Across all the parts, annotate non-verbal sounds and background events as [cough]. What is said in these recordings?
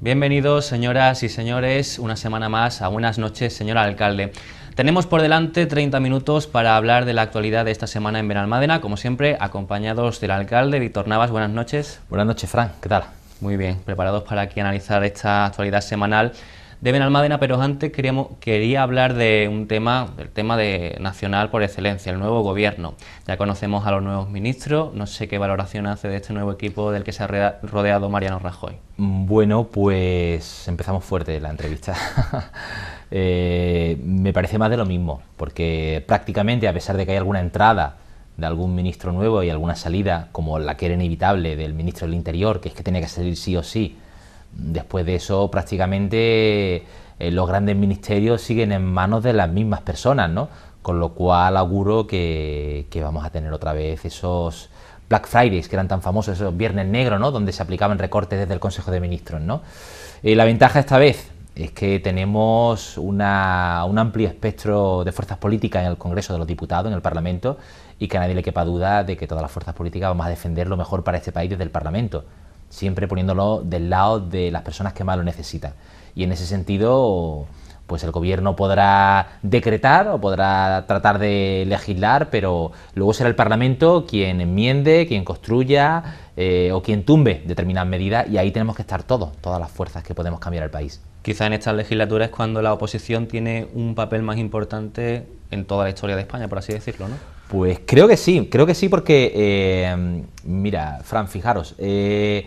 Bienvenidos, señoras y señores, una semana más a Buenas noches, señor alcalde. Tenemos por delante 30 minutos para hablar de la actualidad de esta semana en Benalmádena, como siempre, acompañados del alcalde Víctor Navas. Buenas noches. Buenas noches, Fran. ¿Qué tal? Muy bien, preparados para aquí analizar esta actualidad semanal de Benalmádena, pero antes queríamos, quería hablar de un tema, del tema de nacional por excelencia, el nuevo gobierno. Ya conocemos a los nuevos ministros, no sé qué valoración hace de este nuevo equipo del que se ha rodeado Mariano Rajoy. Bueno, pues empezamos fuerte la entrevista. [laughs] Eh, me parece más de lo mismo, porque prácticamente, a pesar de que hay alguna entrada de algún ministro nuevo y alguna salida, como la que era inevitable del ministro del Interior, que es que tenía que salir sí o sí, después de eso prácticamente eh, los grandes ministerios siguen en manos de las mismas personas, ¿no? Con lo cual auguro que, vamos a tener otra vez esos Black Fridays, que eran tan famosos, esos Viernes Negros, ¿no? Donde se aplicaban recortes desde el Consejo de Ministros, ¿no? Eh, la ventaja esta vez es que tenemos un amplio espectro de fuerzas políticas en el Congreso de los Diputados, en el Parlamento, y que a nadie le quepa duda de que todas las fuerzas políticas vamos a defender lo mejor para este país desde el Parlamento, siempre poniéndolo del lado de las personas que más lo necesitan. Y en ese sentido, pues el gobierno podrá decretar o podrá tratar de legislar, pero luego será el Parlamento quien enmiende, quien construya eh, o quien tumbe determinadas medidas y ahí tenemos que estar todos, todas las fuerzas que podemos cambiar el país. Quizá en estas legislaturas es cuando la oposición tiene un papel más importante en toda la historia de España, por así decirlo, ¿no? Pues creo que sí, creo que sí porque, eh, mira, Fran, fijaros, eh,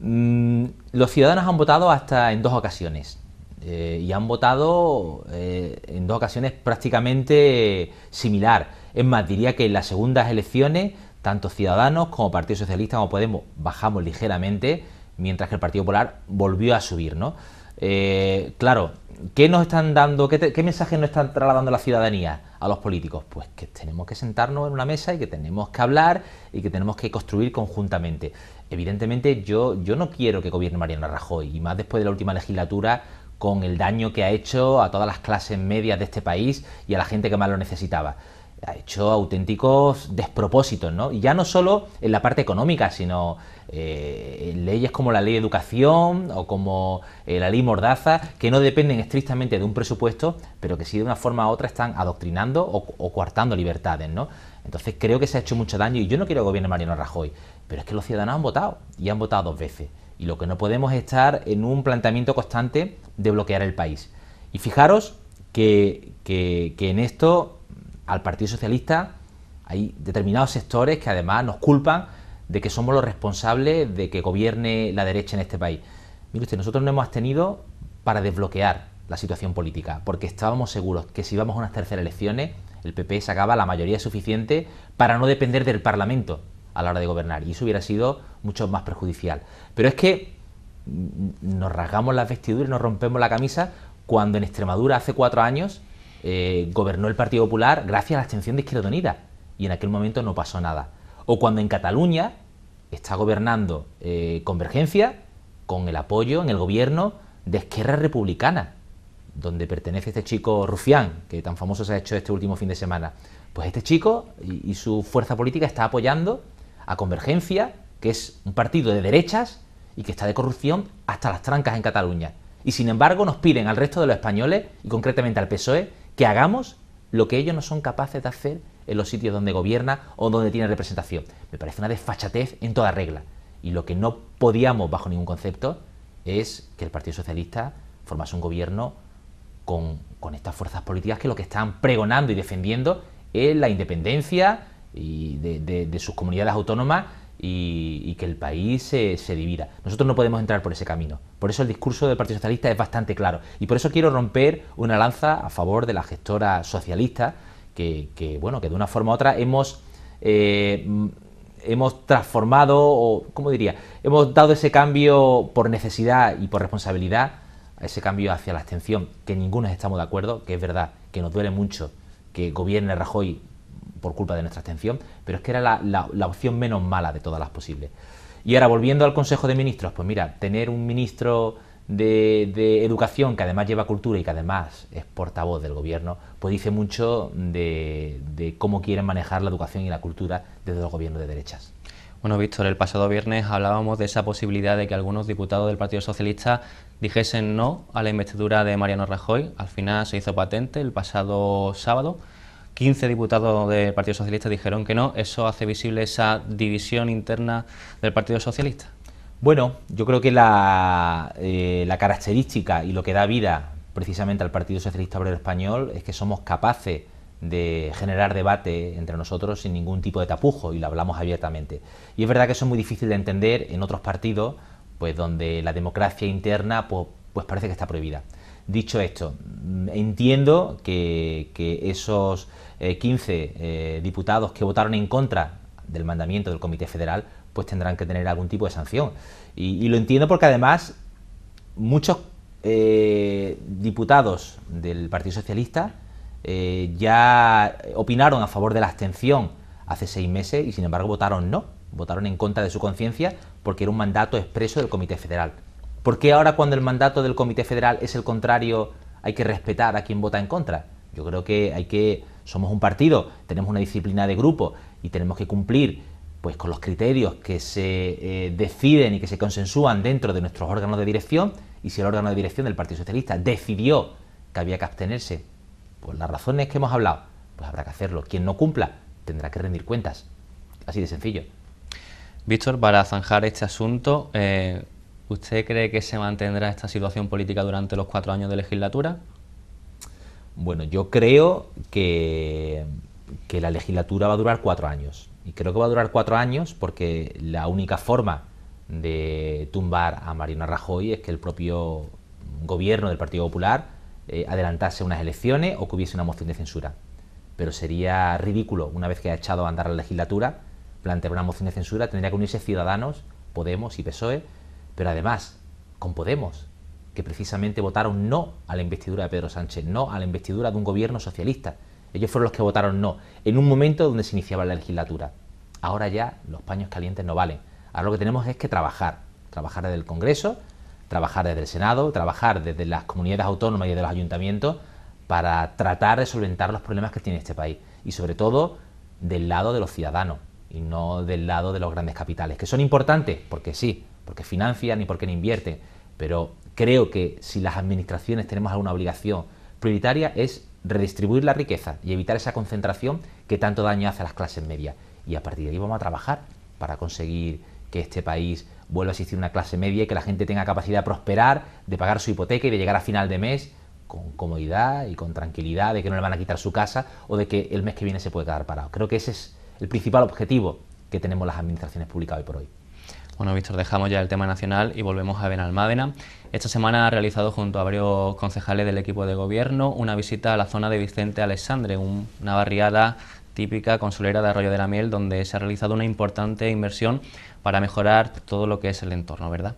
mm, los ciudadanos han votado hasta en dos ocasiones eh, y han votado en dos ocasiones prácticamente similar. Es más, diría que en las segundas elecciones, tanto Ciudadanos como Partido Socialista como Podemos bajamos ligeramente, mientras que el Partido Popular volvió a subir, ¿no? Eh, claro, ¿qué nos están dando, qué, mensaje nos están trasladando la ciudadanía a los políticos? Pues que tenemos que sentarnos en una mesa y que tenemos que hablar y que tenemos que construir conjuntamente. Evidentemente yo, yo no quiero que gobierne Mariano Rajoy y más después de la última legislatura con el daño que ha hecho a todas las clases medias de este país y a la gente que más lo necesitaba. Ha hecho auténticos despropósitos, ¿no? Y ya no solo en la parte económica, sino eh, leyes como la ley de educación o como eh, la ley mordaza, que no dependen estrictamente de un presupuesto, pero que sí de una forma u otra están adoctrinando o, coartando libertades. Entonces creo que se ha hecho mucho daño y yo no quiero que gobierne Mariano Rajoy, pero es que los ciudadanos han votado y han votado dos veces. Y lo que no podemos es estar en un planteamiento constante de bloquear el país. Y fijaros que en esto al Partido Socialista hay determinados sectores que además nos culpan de que somos los responsables de que gobierne la derecha en este país. Mire usted, nosotros no hemos abstenido para desbloquear la situación política, porque estábamos seguros que si íbamos a unas terceras elecciones, el PP sacaba la mayoría suficiente para no depender del Parlamento a la hora de gobernar, y eso hubiera sido mucho más perjudicial. Pero es que mm, nos rasgamos las vestiduras, nos rompemos la camisa, cuando en Extremadura hace cuatro años eh, gobernó el Partido Popular gracias a la abstención de Izquierda Unida, y en aquel momento no pasó nada. O cuando en Cataluña está gobernando eh, Convergencia con el apoyo en el gobierno de Esquerra Republicana, donde pertenece este chico Rufián, que tan famoso se ha hecho este último fin de semana. Pues este chico y su fuerza política está apoyando a Convergencia, que es un partido de derechas y que está de corrupción hasta las trancas en Cataluña. Y sin embargo nos piden al resto de los españoles, y concretamente al PSOE, que hagamos lo que ellos no son capaces de hacer en los sitios donde gobierna o donde tiene representación. Me parece una desfachatez en toda regla. Y lo que no podíamos, bajo ningún concepto, es que el Partido Socialista formase un gobierno con, estas fuerzas políticas que lo que están pregonando y defendiendo es la independencia y de, sus comunidades autónomas y, que el país se, se, divida. Nosotros no podemos entrar por ese camino. Por eso el discurso del Partido Socialista es bastante claro. Y por eso quiero romper una lanza a favor de la gestora socialista, que, bueno, que de una forma u otra hemos, eh, hemos transformado, o ¿cómo diría? Hemos dado ese cambio por necesidad y por responsabilidad, ese cambio hacia la extensión, que ninguno estamos de acuerdo, que es verdad, que nos duele mucho que gobierne Rajoy por culpa de nuestra abstención, pero es que era la opción menos mala de todas las posibles. Y ahora, volviendo al Consejo de Ministros, pues mira, tener un ministro de, educación, que además lleva cultura y que además es portavoz del gobierno, pues dice mucho de, de cómo quieren manejar la educación y la cultura desde los gobiernos de derechas. Bueno, Víctor, el pasado viernes hablábamos de esa posibilidad de que algunos diputados del Partido Socialista dijesen no a la investidura de Mariano Rajoy. Al final se hizo patente el pasado sábado. 15 diputados del Partido Socialista dijeron que no. Eso hace visible esa división interna del Partido Socialista. Bueno, yo creo que eh, la, característica y lo que da vida precisamente al Partido Socialista Obrero Español es que somos capaces de generar debate entre nosotros sin ningún tipo de tapujo y lo hablamos abiertamente. Y es verdad que eso es muy difícil de entender en otros partidos, pues donde la democracia interna pues, pues parece que está prohibida. Dicho esto, entiendo que, esos 15 eh, eh, diputados que votaron en contra del mandamiento del Comité Federal pues tendrán que tener algún tipo de sanción. Y, lo entiendo porque además muchos eh, diputados del Partido Socialista eh, ya opinaron a favor de la abstención hace seis meses y sin embargo votaron no, votaron en contra de su conciencia porque era un mandato expreso del Comité Federal. ¿Por qué ahora cuando el mandato del Comité Federal es el contrario hay que respetar a quien vota en contra? Yo creo que hay que somos un partido, tenemos una disciplina de grupo y tenemos que cumplir pues con los criterios que se eh, deciden y que se consensúan dentro de nuestros órganos de dirección, y si el órgano de dirección del Partido Socialista decidió que había que abstenerse por las razones que hemos hablado, pues habrá que hacerlo. Quien no cumpla tendrá que rendir cuentas. Así de sencillo. Víctor, para zanjar este asunto, eh, ¿usted cree que se mantendrá esta situación política durante los cuatro años de legislatura? Bueno, yo creo que la legislatura va a durar cuatro años y creo que va a durar cuatro años porque la única forma de tumbar a Mariano Rajoy es que el propio gobierno del Partido Popular eh, adelantase unas elecciones o que hubiese una moción de censura. Pero sería ridículo, una vez que ha echado a andar la legislatura, plantear una moción de censura, tendría que unirse Ciudadanos, Podemos y PSOE, pero además con Podemos, que precisamente votaron no a la investidura de Pedro Sánchez, no a la investidura de un gobierno socialista. Ellos fueron los que votaron no en un momento donde se iniciaba la legislatura. Ahora ya los paños calientes no valen. Ahora lo que tenemos es que trabajar, trabajar desde el Congreso, trabajar desde el Senado, trabajar desde las comunidades autónomas y desde los ayuntamientos para tratar de solventar los problemas que tiene este país y sobre todo del lado de los ciudadanos y no del lado de los grandes capitales, que son importantes porque sí, porque financian y porque invierten, pero creo que si las administraciones tenemos alguna obligación prioritaria es redistribuir la riqueza y evitar esa concentración que tanto daño hace a las clases medias. Y a partir de ahí vamos a trabajar para conseguir que este país vuelva a existir una clase media y que la gente tenga capacidad de prosperar, de pagar su hipoteca y de llegar a final de mes con comodidad y con tranquilidad, de que no le van a quitar su casa o de que el mes que viene se puede quedar parado. Creo que ese es el principal objetivo que tenemos las administraciones públicas hoy por hoy. Bueno, Víctor, dejamos ya el tema nacional y volvemos a Benalmádena. Esta semana ha realizado junto a varios concejales del equipo de gobierno una visita a la zona de Vicente Alexandre, una barriada típica consulera de Arroyo de la Miel, donde se ha realizado una importante inversión para mejorar todo lo que es el entorno, ¿verdad?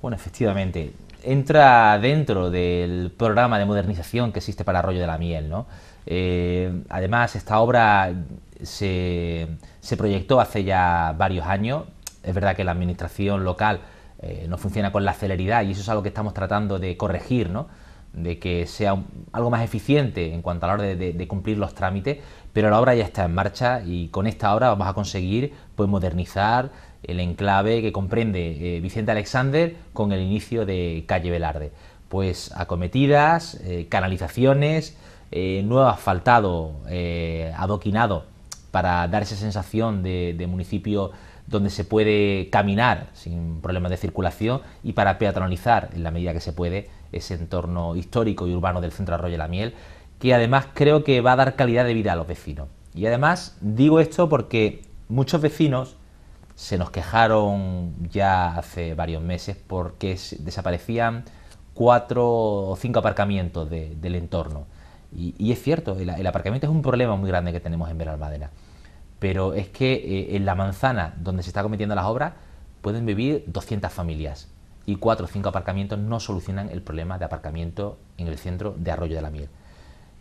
Bueno, efectivamente, entra dentro del programa de modernización que existe para Arroyo de la Miel, ¿no? Eh, además, esta obra se proyectó hace ya varios años, es verdad que la administración local eh, no funciona con la celeridad y eso es algo que estamos tratando de corregir, ¿no? de que sea algo más eficiente en cuanto a la hora de, cumplir los trámites, pero la obra ya está en marcha y con esta obra vamos a conseguir pues, modernizar el enclave que comprende eh, Vicente Alexander con el inicio de Calle Velarde. Pues acometidas, eh, canalizaciones, nuevo asfaltado, adoquinado, para dar esa sensación de municipio donde se puede caminar sin problemas de circulación y para peatonalizar en la medida que se puede ese entorno histórico y urbano del centro Arroyo de la Miel, que además creo que va a dar calidad de vida a los vecinos. Y además digo esto porque muchos vecinos se nos quejaron ya hace varios meses porque desaparecían cuatro o cinco aparcamientos del entorno. Y, es cierto, el, aparcamiento es un problema muy grande que tenemos en madera pero es que eh, en la manzana donde se está cometiendo las obras pueden vivir 200 familias y cuatro o cinco aparcamientos no solucionan el problema de aparcamiento en el centro de Arroyo de la Miel.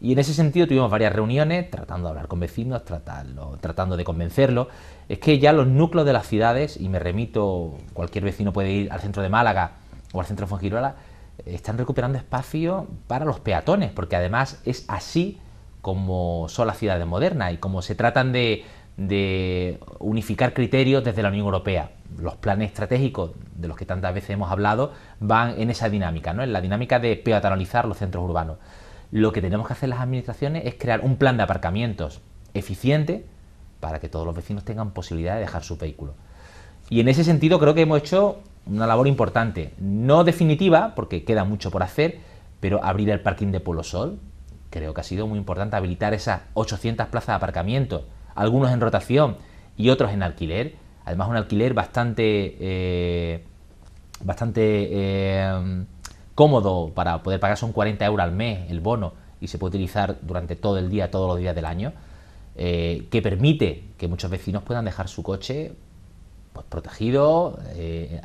Y en ese sentido tuvimos varias reuniones tratando de hablar con vecinos, tratando de convencerlos. Es que ya los núcleos de las ciudades, y me remito, cualquier vecino puede ir al centro de Málaga o al centro de Fuengirola, están recuperando espacio para los peatones, porque además es así como son las ciudades modernas y como se tratan de de unificar criterios desde la Unión Europea. Los planes estratégicos de los que tantas veces hemos hablado van en esa dinámica, ¿no? en la dinámica de peatonalizar los centros urbanos. Lo que tenemos que hacer las administraciones es crear un plan de aparcamientos eficiente para que todos los vecinos tengan posibilidad de dejar su vehículo. Y en ese sentido creo que hemos hecho una labor importante, no definitiva, porque queda mucho por hacer, pero abrir el parking de Polo Sol, creo que ha sido muy importante habilitar esas 800 plazas de aparcamiento algunos en rotación y otros en alquiler. Además, un alquiler bastante, eh, bastante eh, cómodo para poder pagar, son 40 euros al mes el bono y se puede utilizar durante todo el día, todos los días del año, eh, que permite que muchos vecinos puedan dejar su coche pues, protegido,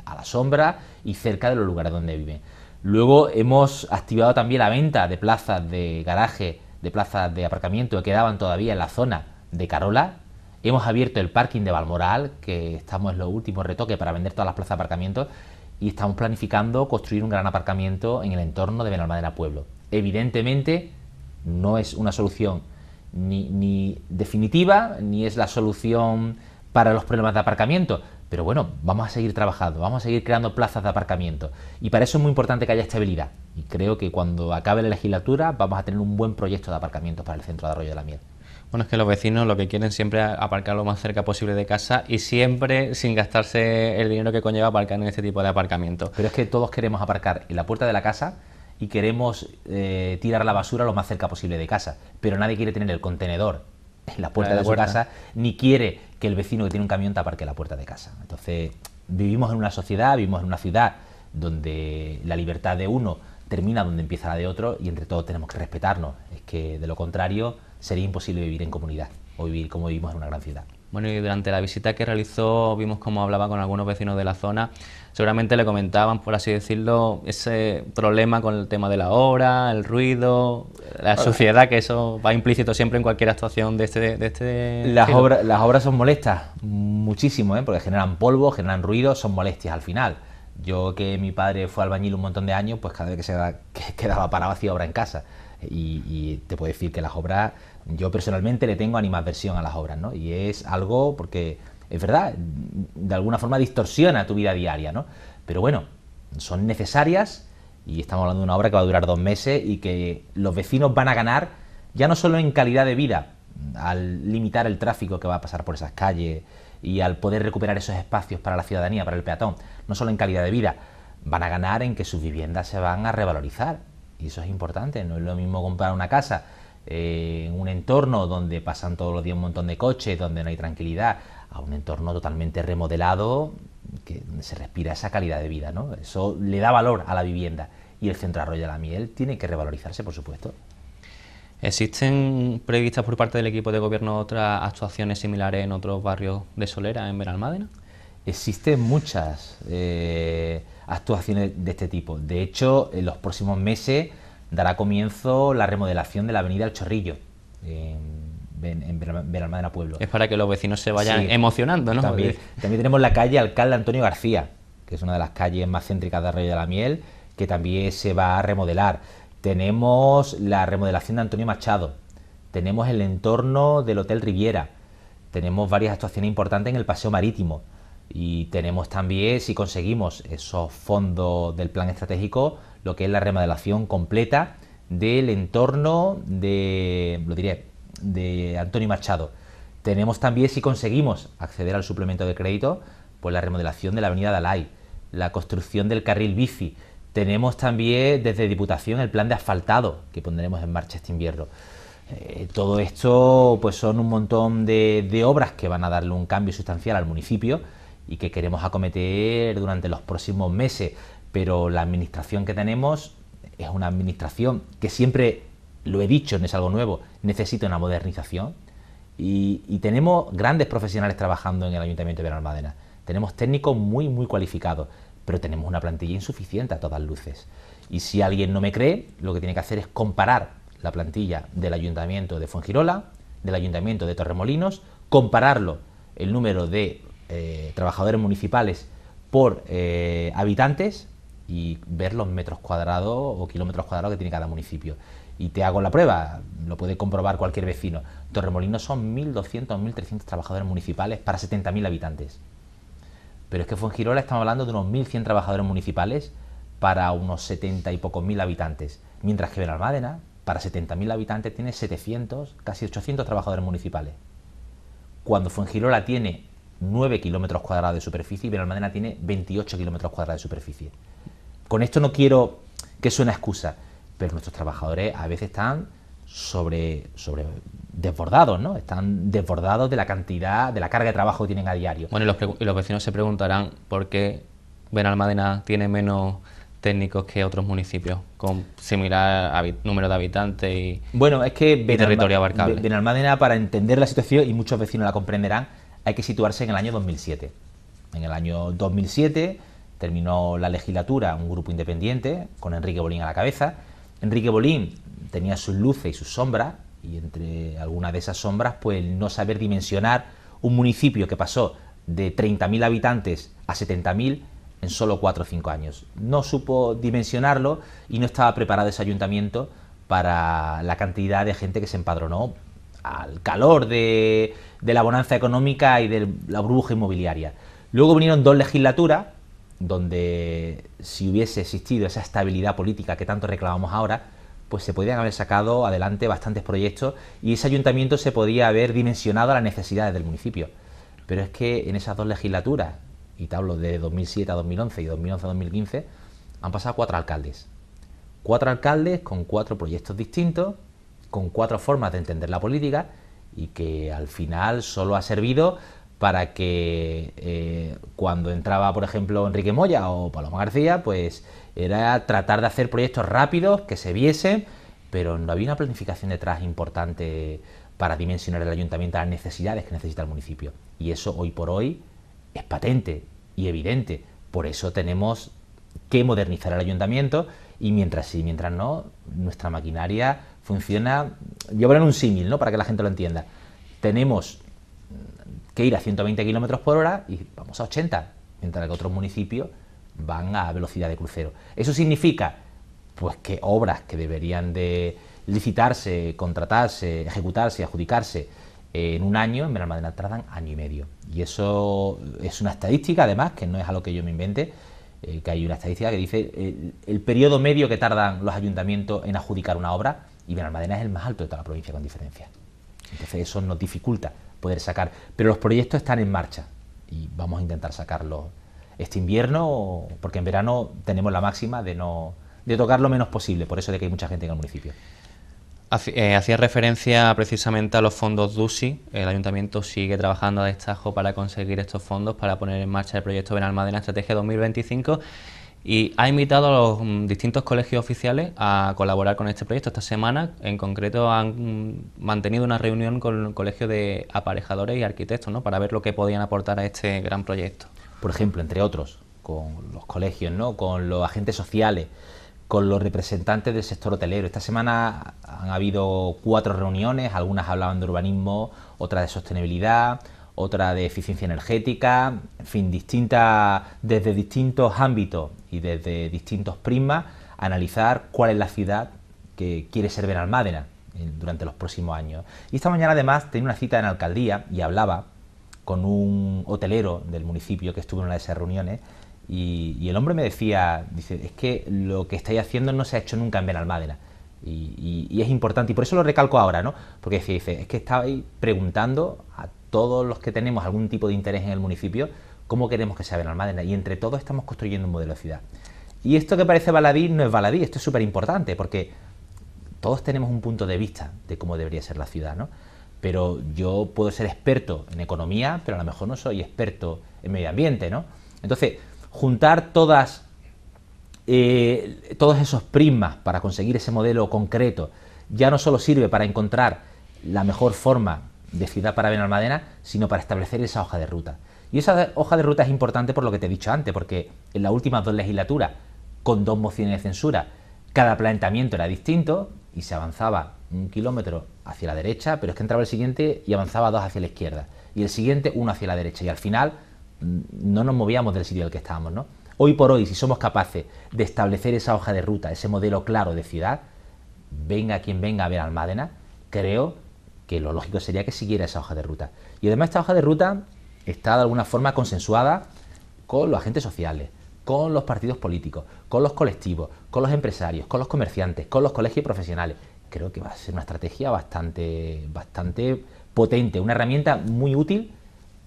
a la sombra y cerca de los lugares donde viven. Luego hemos activado también la venta de plazas de garaje, de plazas de aparcamiento que quedaban todavía en la zona de Carola. Hemos abierto el parking de Balmoral, que estamos en los últimos retoques para vender todas las plazas de aparcamiento, y estamos planificando construir un gran aparcamiento en el entorno de Benalmádena Pueblo. Evidentemente, no es una solución ni, ni definitiva, ni es la solución para los problemas de aparcamiento, pero bueno, vamos a seguir trabajando, vamos a seguir creando plazas de aparcamiento. Y para eso es muy importante que haya estabilidad. Y creo que cuando acabe la legislatura vamos a tener un buen proyecto de aparcamiento para el centro de Arroyo de la Miel. Bueno, es que los vecinos lo que quieren siempre es aparcar lo más cerca posible de casa y siempre sin gastarse el dinero que conlleva aparcar en este tipo de aparcamiento. Pero es que todos queremos aparcar en la puerta de la casa y queremos eh, tirar la basura lo más cerca posible de casa, pero nadie quiere tener el contenedor en la puerta de, su casa ni quiere que el vecino que tiene un camión te aparque la puerta de casa. Entonces, vivimos en una sociedad, vivimos en una ciudad donde la libertad de uno termina donde empieza la de otro y entre todos tenemos que respetarnos. Es que de lo contrario sería imposible vivir en comunidad o vivir como vivimos en una gran ciudad. Bueno, y durante la visita que realizó vimos cómo hablaba con algunos vecinos de la zona. Seguramente le comentaban, por así decirlo, ese problema con el tema de la obra, el ruido, la suciedad, que eso va implícito siempre en cualquier actuación de este... este las, las obras son molestas, muchísimo, ¿eh? porque generan polvo, generan ruido, son molestias al final. Yo que mi padre fue albañil un montón de años, pues cada vez que se [laughs] quedaba parado hacía obra en casa. y te puedo decir que las obras yo personalmente le tengo animadversión a las obras, ¿no? Y es algo porque es verdad, de alguna forma distorsiona tu vida diaria, ¿no? Pero bueno, son necesarias y estamos hablando de una obra que va a durar dos meses y que los vecinos van a ganar ya no solo en calidad de vida, al limitar el tráfico que va a pasar por esas calles y al poder recuperar esos espacios para la ciudadanía, para el peatón, no solo en calidad de vida, van a ganar en que sus viviendas se van a revalorizar. Y eso es importante, no es lo mismo comprar una casa ...en eh, un entorno donde pasan todos los días un montón de coches, donde no hay tranquilidad, a un entorno totalmente remodelado, que se respira esa calidad de vida, ¿no? Eso le da valor a la vivienda. Y el Centro Arroyo de la Miel tiene que revalorizarse, por supuesto. ¿Existen previstas por parte del equipo de gobierno otras actuaciones similares en otros barrios de Solera, en Veralmádena? Existen muchas eh, actuaciones de este tipo. De hecho, en los próximos meses dará comienzo la remodelación de la avenida El Chorrillo. en, en Pueblo. Es para que los vecinos se vayan emocionando, ¿no? También, también, tenemos la calle Alcalde Antonio García, que es una de las calles más céntricas de Arroyo de la Miel, que también se va a remodelar. Tenemos la remodelación de Antonio Machado, tenemos el entorno del Hotel Riviera, tenemos varias actuaciones importantes en el Paseo Marítimo y tenemos también, si conseguimos esos fondos del plan estratégico, lo que es la remodelación completa del entorno de, lo diré, de Antonio Machado. Tenemos también, si conseguimos acceder al suplemento de crédito, pues la remodelación de la avenida Dalai, la construcción del carril bici. Tenemos también desde Diputación el plan de asfaltado que pondremos en marcha este invierno. Eh, todo esto pues son un montón de obras que van a darle un cambio sustancial al municipio y que queremos acometer durante los próximos meses pero la administración que tenemos es una administración que siempre, lo he dicho, no es algo nuevo, necesita una modernización y, tenemos grandes profesionales trabajando en el Ayuntamiento de Benalmádena. Tenemos técnicos muy, muy cualificados, pero tenemos una plantilla insuficiente a todas luces. Y si alguien no me cree, lo que tiene que hacer es comparar la plantilla del Ayuntamiento de Fuengirola, del Ayuntamiento de Torremolinos, compararlo el número de eh, trabajadores municipales por eh, habitantes y ver los metros cuadrados o kilómetros cuadrados que tiene cada municipio. Y te hago la prueba, lo puede comprobar cualquier vecino. Torremolinos son 1.200, 1.300 trabajadores municipales para 70.000 habitantes. Pero es que Fuengirola estamos hablando de unos 1.100 trabajadores municipales para unos 70 y pocos mil habitantes. Mientras que Benalmádena, para 70.000 habitantes, tiene 700, casi 800 trabajadores municipales. Cuando Fuengirola tiene 9 kilómetros cuadrados de superficie y Benalmádena tiene 28 kilómetros cuadrados de superficie. Con esto no quiero que suene excusa, pero nuestros trabajadores a veces están sobre, sobre desbordados, ¿no? Están desbordados de la cantidad, de la carga de trabajo que tienen a diario. Bueno, y los, vecinos se preguntarán por qué Benalmádena tiene menos técnicos que otros municipios con similar número de habitantes y, bueno, es que territorio abarcable. Benalmádena, para entender la situación, y muchos vecinos la comprenderán, hay que situarse en el año 2007. En el año 2007 Terminó la legislatura un grupo independiente con Enrique Bolín a la cabeza. Enrique Bolín tenía sus luces y sus sombras y entre algunas de esas sombras pues el no saber dimensionar un municipio que pasó de 30.000 habitantes a 70.000 en solo 4 o 5 años. No supo dimensionarlo y no estaba preparado ese ayuntamiento para la cantidad de gente que se empadronó al calor de, de la bonanza económica y de la burbuja inmobiliaria. Luego vinieron dos legislaturas donde si hubiese existido esa estabilidad política que tanto reclamamos ahora, pues se podrían haber sacado adelante bastantes proyectos y ese ayuntamiento se podía haber dimensionado a las necesidades del municipio. Pero es que en esas dos legislaturas, y te hablo de 2007 a 2011 y 2011 a 2015, han pasado cuatro alcaldes. Cuatro alcaldes con cuatro proyectos distintos, con cuatro formas de entender la política y que al final solo ha servido para que eh, cuando entraba, por ejemplo, Enrique Moya o Paloma García, pues era tratar de hacer proyectos rápidos, que se viesen, pero no había una planificación detrás importante para dimensionar el ayuntamiento a las necesidades que necesita el municipio. Y eso hoy por hoy es patente y evidente. Por eso tenemos que modernizar el ayuntamiento y mientras sí, mientras no, nuestra maquinaria funciona, yo voy a un símil, ¿no? Para que la gente lo entienda. Tenemos que ir a 120 kilómetros por hora y vamos a 80, mientras que otros municipios van a velocidad de crucero. Eso significa pues que obras que deberían de licitarse, contratarse, ejecutarse, adjudicarse en un año, en Madena tardan año y medio. Y eso es una estadística, además, que no es algo que yo me invente, eh, que hay una estadística que dice eh, el, periodo medio que tardan los ayuntamientos en adjudicar una obra, y Madena es el más alto de toda la provincia con diferencia. Entonces eso nos dificulta poder sacar. Pero los proyectos están en marcha y vamos a intentar sacarlos este invierno, porque en verano tenemos la máxima de no de tocar lo menos posible, por eso de que hay mucha gente en el municipio. Eh, hacía referencia precisamente a los fondos DUSI. El ayuntamiento sigue trabajando a destajo para conseguir estos fondos para poner en marcha el proyecto Benalmadena Estrategia 2025 y ha invitado a los mm, distintos colegios oficiales a colaborar con este proyecto. Esta semana, en concreto, han mm, mantenido una reunión con el Colegio de Aparejadores y Arquitectos para ver lo que podían aportar a este gran proyecto. Por ejemplo, entre otros, con los colegios, ¿no? con los agentes sociales, con los representantes del sector hotelero. Esta semana han habido cuatro reuniones, algunas hablaban de urbanismo, otras de sostenibilidad, otra de eficiencia energética, en fin, distinta, desde distintos ámbitos y desde distintos prismas, analizar cuál es la ciudad que quiere ser Benalmádena durante los próximos años. Y esta mañana además tenía una cita en la alcaldía y hablaba con un hotelero del municipio que estuvo en una de esas reuniones y, el hombre me decía, dice, es que lo que estáis haciendo no se ha hecho nunca en Benalmádena. Y, es importante, y por eso lo recalco ahora, ¿no? Porque dice, dice es que estabais preguntando a todos los que tenemos algún tipo de interés en el municipio, cómo queremos que se sea Benalmádena y entre todos estamos construyendo un modelo de ciudad. Y esto que parece baladí no es baladí, esto es súper importante porque todos tenemos un punto de vista de cómo debería ser la ciudad, ¿no? Pero yo puedo ser experto en economía, pero a lo mejor no soy experto en medio ambiente, ¿no? Entonces, juntar todas, eh, todos esos prismas para conseguir ese modelo concreto ya no solo sirve para encontrar la mejor forma de ciudad para Benalmádena, sino para establecer esa hoja de ruta. Y esa hoja de ruta es importante por lo que te he dicho antes, porque en las últimas dos legislaturas, con dos mociones de censura, cada planteamiento era distinto y se avanzaba un kilómetro hacia la derecha, pero es que entraba el siguiente y avanzaba dos hacia la izquierda, y el siguiente uno hacia la derecha, y al final mm, no nos movíamos del sitio en el que estábamos, ¿no? Hoy por hoy, si somos capaces de establecer esa hoja de ruta, ese modelo claro de ciudad, venga quien venga a ver Almádena, creo que lo lógico sería que siguiera esa hoja de ruta. Y además esta hoja de ruta está de alguna forma consensuada con los agentes sociales, con los partidos políticos, con los colectivos, con los empresarios, con los comerciantes, con los colegios profesionales. Creo que va a ser una estrategia bastante, bastante potente, una herramienta muy útil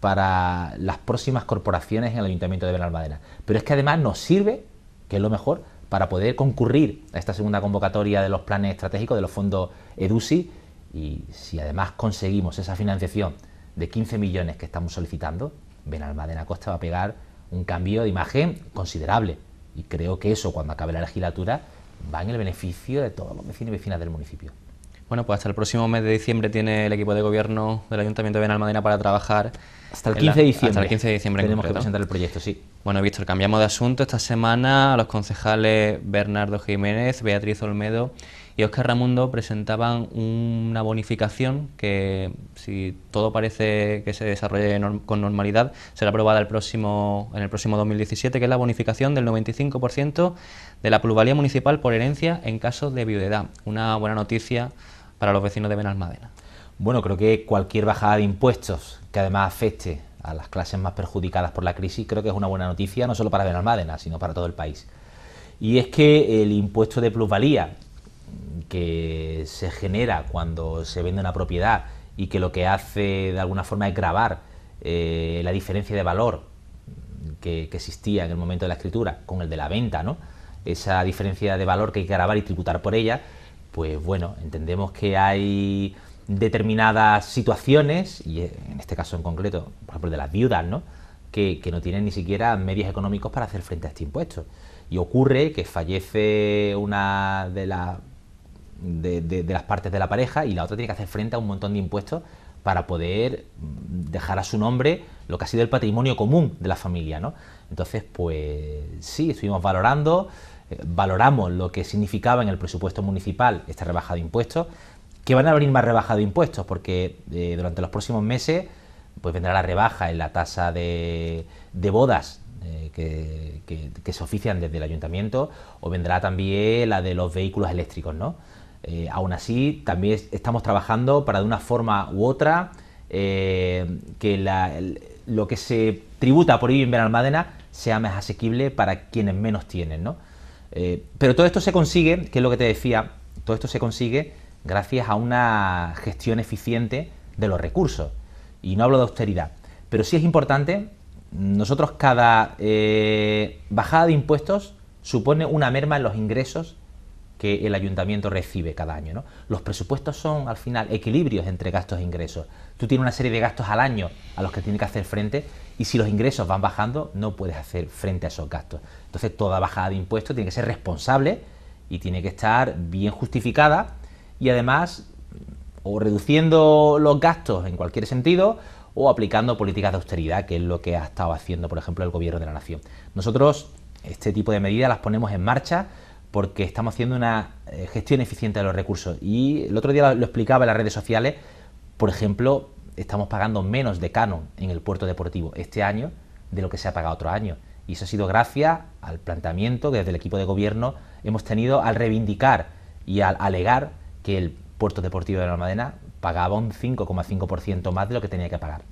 para las próximas corporaciones en el Ayuntamiento de Benalmádena. Pero es que además nos sirve, que es lo mejor, para poder concurrir a esta segunda convocatoria de los planes estratégicos de los fondos EDUSI y si además conseguimos esa financiación de 15 millones que estamos solicitando, benalmadena Costa va a pegar un cambio de imagen considerable. Y creo que eso, cuando acabe la legislatura, va en el beneficio de todos los vecinos y vecinas del municipio. Bueno, pues hasta el próximo mes de diciembre tiene el equipo de gobierno del Ayuntamiento de Benalmádena para trabajar. Hasta el 15 de diciembre. Hasta el 15 de diciembre. Tenemos que presentar el proyecto, sí. Bueno, Víctor, cambiamos de asunto. Esta semana a los concejales Bernardo Jiménez, Beatriz Olmedo y Oscar Ramundo presentaban una bonificación que, si todo parece que se desarrolle con normalidad, será aprobada el próximo, en el próximo 2017, que es la bonificación del 95% de la plusvalía municipal por herencia en casos de viudedad. Una buena noticia para los vecinos de Benalmádena. Bueno, creo que cualquier bajada de impuestos que además afecte a las clases más perjudicadas por la crisis, creo que es una buena noticia, no solo para Benalmádena, sino para todo el país. Y es que el impuesto de plusvalía, que se genera cuando se vende una propiedad y que lo que hace de alguna forma es grabar eh, la diferencia de valor que, existía en el momento de la escritura con el de la venta, ¿no? esa diferencia de valor que hay que grabar y tributar por ella, pues bueno, entendemos que hay determinadas situaciones, y en este caso en concreto, por ejemplo, de las viudas, ¿no? Que, que no tienen ni siquiera medios económicos para hacer frente a este impuesto. Y ocurre que fallece una de las de, las partes de la pareja y la otra tiene que hacer frente a un montón de impuestos para poder mm, dejar a su nombre lo que ha sido el patrimonio común de la familia. ¿no? Entonces, pues sí, estuvimos valorando, eh, valoramos lo que significaba en el presupuesto municipal esta rebaja de impuestos, que van a haber más rebajas de impuestos, porque eh, durante los próximos meses pues vendrá la rebaja en la tasa de, de bodas eh, que, que, se ofician desde el ayuntamiento, o vendrá también la de los vehículos eléctricos, ¿no? Eh, aún así, también estamos trabajando para de una forma u otra eh, que lo que se tributa por vivir en Benalmádena sea más asequible para quienes menos tienen. Eh, pero todo esto se consigue, que es lo que te decía, todo esto se consigue gracias a una gestión eficiente de los recursos. Y no hablo de austeridad, pero sí es importante, nosotros cada bajada de impuestos supone una merma en los ingresos que el ayuntamiento recibe cada año. Los presupuestos son, al final, equilibrios entre gastos e ingresos. Tú tienes una serie de gastos al año a los que tienes que hacer frente y si los ingresos van bajando, no puedes hacer frente a esos gastos. Entonces, toda bajada de impuestos tiene que ser responsable y tiene que estar bien justificada y además o reduciendo los gastos en cualquier sentido o aplicando políticas de austeridad, que es lo que ha estado haciendo, por ejemplo, el Gobierno de la Nación. Nosotros este tipo de medidas las ponemos en marcha porque estamos haciendo una eh, gestión eficiente de los recursos. Y el otro día lo, explicaba en las redes sociales, por ejemplo, estamos pagando menos de canon en el puerto deportivo este año de lo que se ha pagado otro año. Y eso ha sido gracias al planteamiento que desde el equipo de gobierno hemos tenido al reivindicar y al alegar que el puerto deportivo de la Almadena pagaba un 5,5% más de lo que tenía que pagar.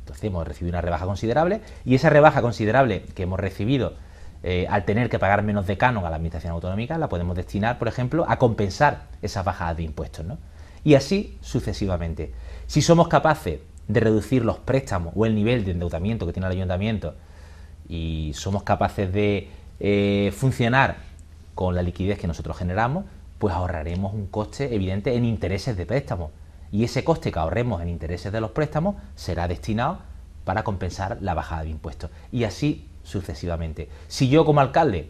Entonces hemos recibido una rebaja considerable y esa rebaja considerable que hemos recibido eh, al tener que pagar menos de canon a la administración autonómica, la podemos destinar, por ejemplo, a compensar esas bajadas de impuestos. ¿no? Y así sucesivamente. Si somos capaces de reducir los préstamos o el nivel de endeudamiento que tiene el ayuntamiento y somos capaces de eh, funcionar con la liquidez que nosotros generamos, pues ahorraremos un coste evidente en intereses de préstamos. Y ese coste que ahorremos en intereses de los préstamos será destinado para compensar la bajada de impuestos. Y así sucesivamente. Si yo como alcalde,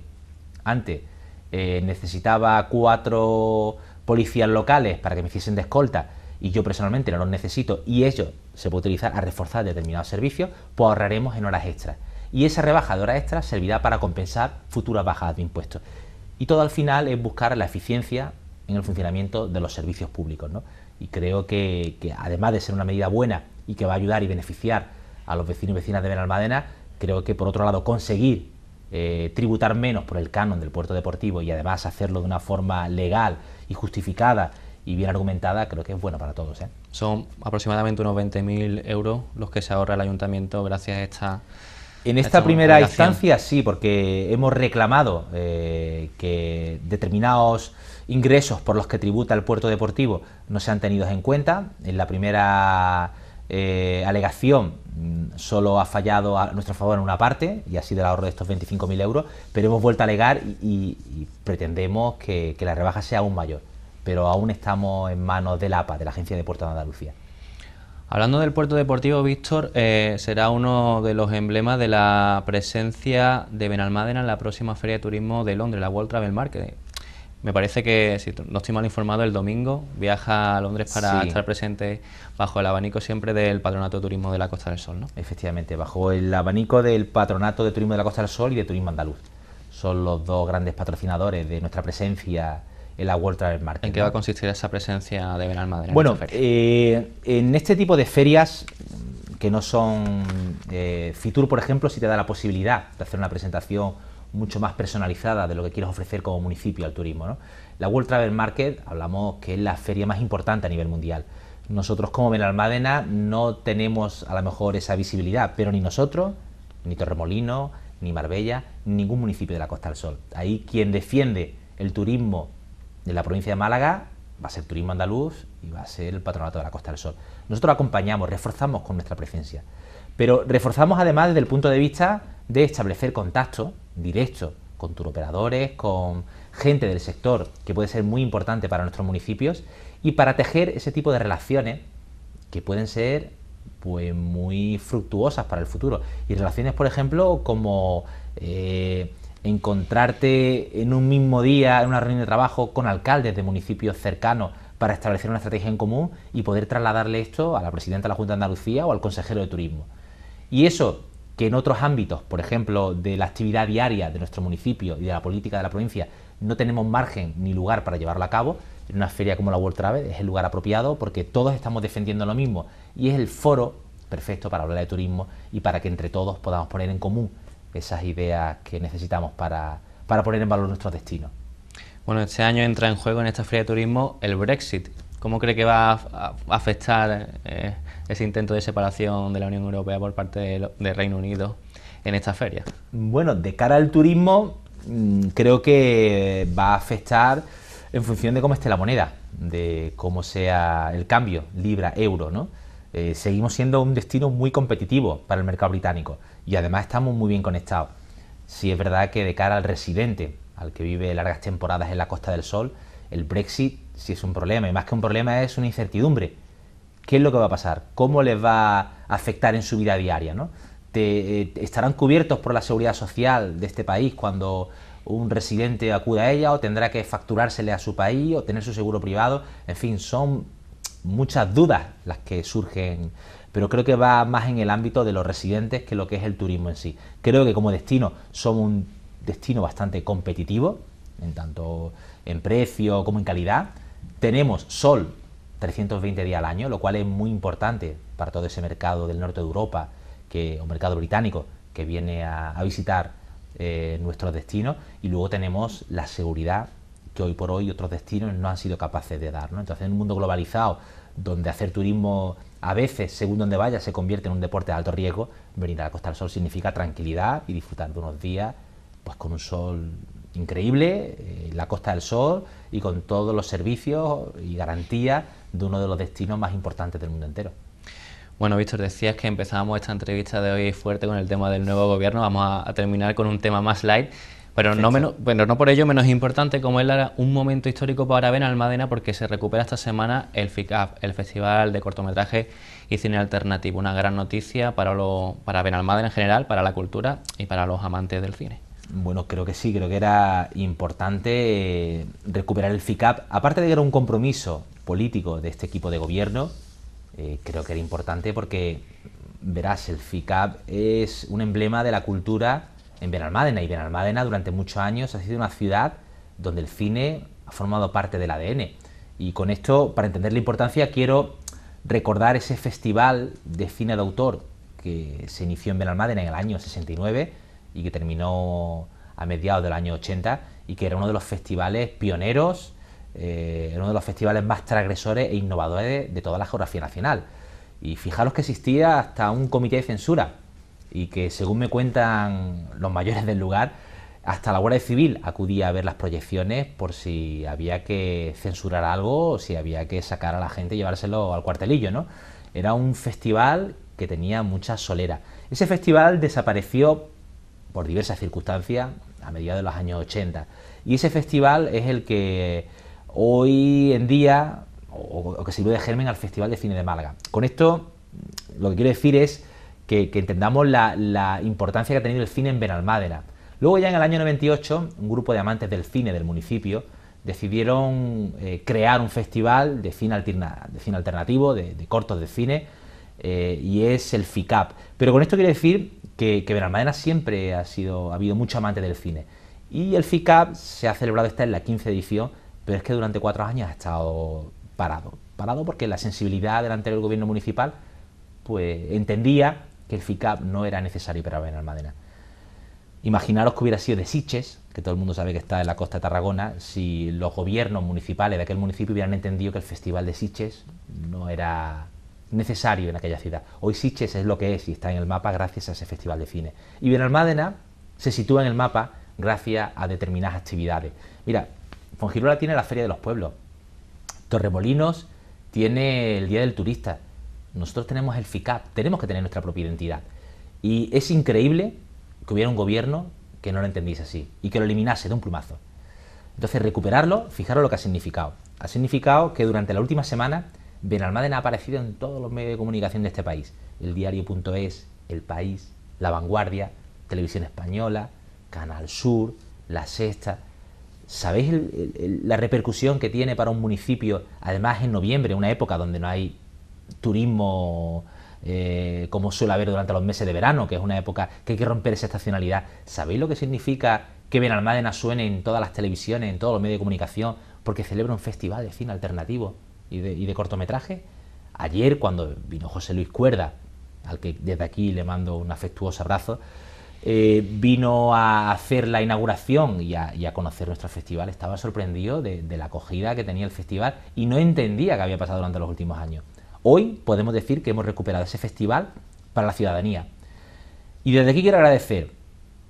antes, eh, necesitaba cuatro policías locales para que me hiciesen de escolta y yo personalmente no los necesito y ellos se puede utilizar a reforzar determinados servicios, pues ahorraremos en horas extras. Y esa rebaja de horas extras servirá para compensar futuras bajadas de impuestos. Y todo al final es buscar la eficiencia en el funcionamiento de los servicios públicos. ¿no? Y creo que, además de ser una medida buena y que va a ayudar y beneficiar a los vecinos y vecinas de Benalmadena... Creo que por otro lado conseguir eh, tributar menos por el canon del puerto deportivo y además hacerlo de una forma legal y justificada y bien argumentada, creo que es bueno para todos. ¿eh? Son aproximadamente unos 20.000 euros los que se ahorra el ayuntamiento gracias a esta... En esta, primera instancia sí, porque hemos reclamado eh, que determinados ingresos por los que tributa el puerto deportivo no se han tenido en cuenta. En la primera eh, alegación mm, solo ha fallado a nuestro favor en una parte y ha sido el ahorro de estos 25.000 euros, pero hemos vuelto a alegar y, pretendemos que, la rebaja sea aún mayor, pero aún estamos en manos del APA, de la Agencia de Puerto de Andalucía. Hablando del puerto deportivo, Víctor, eh, será uno de los emblemas de la presencia de Benalmádena en la próxima Feria de Turismo de Londres, la World Travel Market. Me parece que, si no estoy mal informado, el domingo viaja a Londres para estar presente bajo el abanico siempre del Patronato de Turismo de la Costa del Sol, ¿no? Efectivamente, bajo el abanico del Patronato de Turismo de la Costa del Sol y de Turismo Andaluz. Son los dos grandes patrocinadores de nuestra presencia en la World Travel Market. ¿En qué va a consistir esa presencia de Benalmádena? Bueno, en, eh, en este tipo de ferias que no son... Eh, Fitur, por ejemplo, si te da la posibilidad de hacer una presentación mucho más personalizada de lo que quieres ofrecer como municipio al turismo. La World Travel Market, hablamos que es la feria más importante a nivel mundial. Nosotros como Benalmádena no tenemos a lo mejor esa visibilidad, pero ni nosotros, ni Torremolino, ni Marbella, ningún municipio de la Costa del Sol. Ahí quien defiende el turismo de la provincia de Málaga va a ser Turismo Andaluz y va a ser el Patronato de la Costa del Sol. Nosotros acompañamos, reforzamos con nuestra presencia, pero reforzamos además desde el punto de vista de establecer contacto directo con operadores, con gente del sector, que puede ser muy importante para nuestros municipios, y para tejer ese tipo de relaciones que pueden ser pues, muy fructuosas para el futuro. Y relaciones, por ejemplo, como eh, encontrarte en un mismo día, en una reunión de trabajo, con alcaldes de municipios cercanos para establecer una estrategia en común y poder trasladarle esto a la presidenta de la Junta de Andalucía o al consejero de Turismo. Y eso que en otros ámbitos, por ejemplo, de la actividad diaria de nuestro municipio y de la política de la provincia, no tenemos margen ni lugar para llevarlo a cabo, en una feria como la World Travel es el lugar apropiado porque todos estamos defendiendo lo mismo y es el foro perfecto para hablar de turismo y para que entre todos podamos poner en común esas ideas que necesitamos para, poner en valor nuestros destinos. Bueno, este año entra en juego en esta feria de turismo el Brexit. ¿Cómo cree que va a afectar eh, ese intento de separación de la Unión Europea por parte del Reino Unido en esta feria? Bueno, de cara al turismo mm, creo que va a afectar en función de cómo esté la moneda, de cómo sea el cambio, libra, euro, ¿no? Eh, seguimos siendo un destino muy competitivo para el mercado británico y además estamos muy bien conectados. Si es verdad que de cara al residente, al que vive largas temporadas en la Costa del Sol, el Brexit sí es un problema y más que un problema es una incertidumbre qué es lo que va a pasar, cómo les va a afectar en su vida diaria. ¿no? Eh, ¿Estarán cubiertos por la seguridad social de este país cuando un residente acuda a ella o tendrá que facturársele a su país o tener su seguro privado? En fin, son muchas dudas las que surgen, pero creo que va más en el ámbito de los residentes que lo que es el turismo en sí. Creo que como destino somos un destino bastante competitivo, en tanto en precio como en calidad. Tenemos sol 320 días al año, lo cual es muy importante para todo ese mercado del norte de Europa que, o mercado británico que viene a, visitar eh, nuestros destinos y luego tenemos la seguridad que hoy por hoy otros destinos no han sido capaces de dar. Entonces, en un mundo globalizado donde hacer turismo a veces, según donde vaya, se convierte en un deporte de alto riesgo, venir a la Costa del Sol significa tranquilidad y disfrutar de unos días pues con un sol increíble, eh, la Costa del Sol y con todos los servicios y garantías de uno de los destinos más importantes del mundo entero. Bueno, Víctor, decías que empezábamos esta entrevista de hoy fuerte con el tema del nuevo gobierno. Vamos a, terminar con un tema más light, pero no, menos, bueno, no por ello menos importante, como es era un momento histórico para Benalmádena, porque se recupera esta semana el FICAP... el Festival de Cortometraje y Cine Alternativo. Una gran noticia para, lo, para Benalmádena en general, para la cultura y para los amantes del cine. Bueno, creo que sí, creo que era importante eh, recuperar el FICAP, aparte de que era un compromiso político de este equipo de gobierno, eh, creo que era importante porque, verás, el FICAP es un emblema de la cultura en Benalmádena y Benalmádena durante muchos años ha sido una ciudad donde el cine ha formado parte del ADN. Y con esto, para entender la importancia, quiero recordar ese festival de cine de autor que se inició en Benalmádena en el año 69 y que terminó a mediados del año 80 y que era uno de los festivales pioneros eh, ...era uno de los festivales más transgresores e innovadores de, toda la geografía nacional. Y fijaros que existía hasta un comité de censura y que según me cuentan los mayores del lugar, hasta la Guardia Civil acudía a ver las proyecciones por si había que censurar algo o si había que sacar a la gente y llevárselo al cuartelillo, ¿no? Era un festival que tenía mucha solera. Ese festival desapareció por diversas circunstancias a mediados de los años 80 y ese festival es el que hoy en día o, que sirvió de germen al Festival de Cine de Málaga. Con esto lo que quiero decir es que, entendamos la, importancia que ha tenido el cine en Benalmádena. Luego ya en el año 98 un grupo de amantes del cine del municipio decidieron eh, crear un festival de cine, alternativo, de, cortos de cine, eh, y es el FICAP. Pero con esto quiero decir que, que Benalmádena siempre ha, sido, ha habido mucho amante del cine. Y el FICAP se ha celebrado, esta en la 15 edición, pero es que durante cuatro años ha estado parado. Parado porque la sensibilidad del anterior gobierno municipal pues entendía que el FICAP no era necesario para Benalmádena. Imaginaros que hubiera sido de Siches, que todo el mundo sabe que está en la costa de Tarragona, si los gobiernos municipales de aquel municipio hubieran entendido que el festival de Siches no era necesario en aquella ciudad. Hoy Siches es lo que es y está en el mapa gracias a ese festival de cine. Y Benalmádena se sitúa en el mapa gracias a determinadas actividades. Mira, Fongirola tiene la Feria de los Pueblos, Torremolinos tiene el Día del Turista, nosotros tenemos el FICAP, tenemos que tener nuestra propia identidad. Y es increíble que hubiera un gobierno que no lo entendiese así y que lo eliminase de un plumazo. Entonces, recuperarlo, fijaros lo que ha significado. Ha significado que durante la última semana Benalmádena ha aparecido en todos los medios de comunicación de este país. El diario.es, El País, La Vanguardia, Televisión Española, Canal Sur, La Sexta. ¿Sabéis la repercusión que tiene para un municipio, además en noviembre, una época donde no hay turismo eh, como suele haber durante los meses de verano, que es una época que hay que romper esa estacionalidad? ¿Sabéis lo que significa que Benalmádena suene en todas las televisiones, en todos los medios de comunicación, porque celebra un festival de cine alternativo y de, y de cortometraje? Ayer, cuando vino José Luis Cuerda, al que desde aquí le mando un afectuoso abrazo, eh, vino a hacer la inauguración y a, conocer nuestro festival, estaba sorprendido de, la acogida que tenía el festival y no entendía qué había pasado durante los últimos años. Hoy podemos decir que hemos recuperado ese festival para la ciudadanía. Y desde aquí quiero agradecer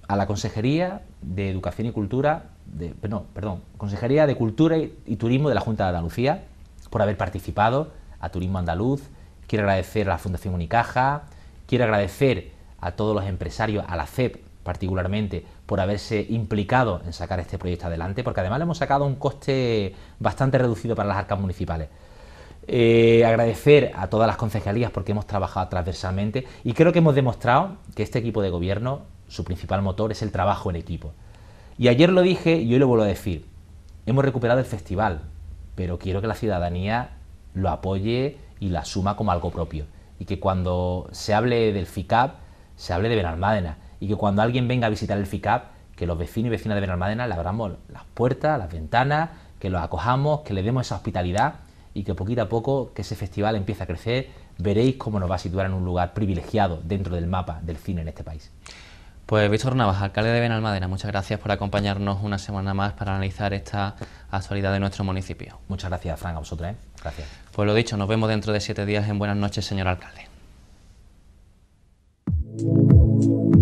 a la Consejería de Educación y Cultura, de, no, perdón, Consejería de Cultura y Turismo de la Junta de Andalucía por haber participado, a Turismo Andaluz, quiero agradecer a la Fundación Unicaja, quiero agradecer a todos los empresarios, a la CEP particularmente, por haberse implicado en sacar este proyecto adelante, porque además le hemos sacado un coste bastante reducido para las arcas municipales. Eh, agradecer a todas las concejalías porque hemos trabajado transversalmente y creo que hemos demostrado que este equipo de gobierno, su principal motor es el trabajo en equipo. Y ayer lo dije y hoy lo vuelvo a decir, hemos recuperado el festival, pero quiero que la ciudadanía lo apoye y la suma como algo propio. Y que cuando se hable del FICAP, se hable de Benalmádena y que cuando alguien venga a visitar el FICAP, que los vecinos y vecinas de Benalmádena le abramos las puertas, las ventanas, que los acojamos, que le demos esa hospitalidad y que poquito a poco que ese festival empiece a crecer, veréis cómo nos va a situar en un lugar privilegiado dentro del mapa del cine en este país. Pues Víctor Navas, alcalde de Benalmádena, muchas gracias por acompañarnos una semana más para analizar esta actualidad de nuestro municipio. Muchas gracias, Frank, a vosotros. ¿eh? Gracias. Pues lo dicho, nos vemos dentro de siete días en Buenas noches, señor alcalde. Thank you.